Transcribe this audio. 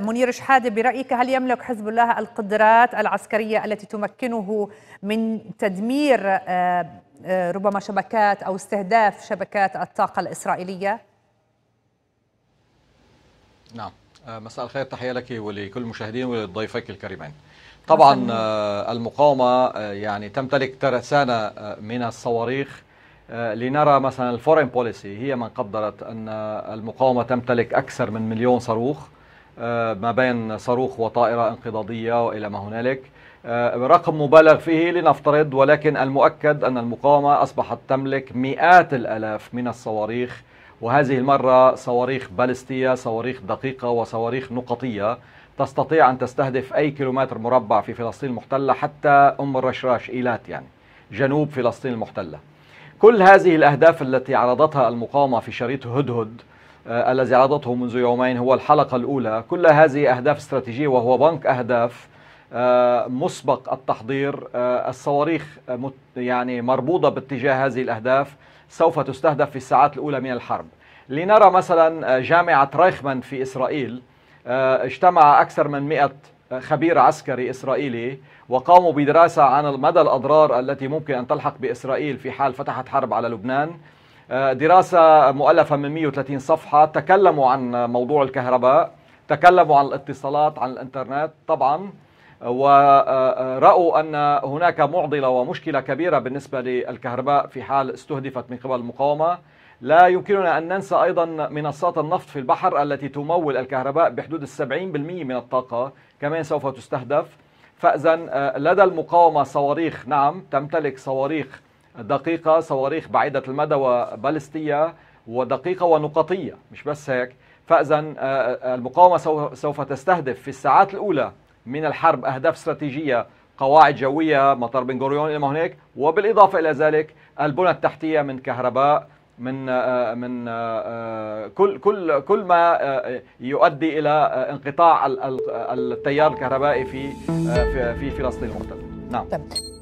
منير شحاده برايك هل يملك حزب الله القدرات العسكريه التي تمكنه من تدمير آه، آه، ربما شبكات او استهداف شبكات الطاقه الاسرائيليه؟ نعم آه، مساء الخير تحيه لك ولكل المشاهدين ولضيفيك الكريمين. طبعا المقاومه يعني تمتلك ترسانه من الصواريخ لنرى مثلا الفورين بوليسي هي من قدرت ان المقاومه تمتلك اكثر من مليون صاروخ آه، ما بين صاروخ وطائرة انقضاضية وإلى ما هنالك آه، رقم مبالغ فيه لنفترض ولكن المؤكد أن المقاومة أصبحت تملك مئات الألاف من الصواريخ وهذه المرة صواريخ بالستية صواريخ دقيقة وصواريخ نقطية تستطيع أن تستهدف أي كيلومتر مربع في فلسطين المحتلة حتى أم الرشراش إيلات يعني جنوب فلسطين المحتلة كل هذه الأهداف التي عرضتها المقاومة في شريط هدهد آه، الذي عرضته منذ يومين هو الحلقة الأولى كل هذه أهداف استراتيجية وهو بنك أهداف آه، مسبق التحضير آه، الصواريخ يعني مربوطة باتجاه هذه الأهداف سوف تستهدف في الساعات الأولى من الحرب لنرى مثلا جامعة رايخمان في إسرائيل اجتمع أكثر من 100 خبير عسكري إسرائيلي وقاموا بدراسة عن مدى الأضرار التي ممكن أن تلحق بإسرائيل في حال فتحت حرب على لبنان آه، دراسة مؤلفة من 130 صفحة تكلموا عن موضوع الكهرباء تكلموا عن الاتصالات عن الانترنت طبعا ورأوا أن هناك معضلة ومشكلة كبيرة بالنسبة للكهرباء في حال استهدفت من قبل المقاومة لا يمكننا أن ننسى أيضا منصات النفط في البحر التي تمول الكهرباء بحدود السبعين بالمئة من الطاقة كمان سوف تستهدف فإذا آه، لدى المقاومة صواريخ نعم تمتلك صواريخ دقيقة صواريخ بعيدة المدى وبالستية ودقيقة ونقطية مش بس هيك فإذا آه، آه، المقاومة سوف تستهدف في الساعات الأولى من الحرب أهداف استراتيجية قواعد جوية مطار بن غوريون إلى هناك وبالإضافة إلى ذلك البنى التحتية من كهرباء من آه، من كل كل كل ما يؤدي الى انقطاع التيار الكهربائي في في, في فلسطين المحتله نعم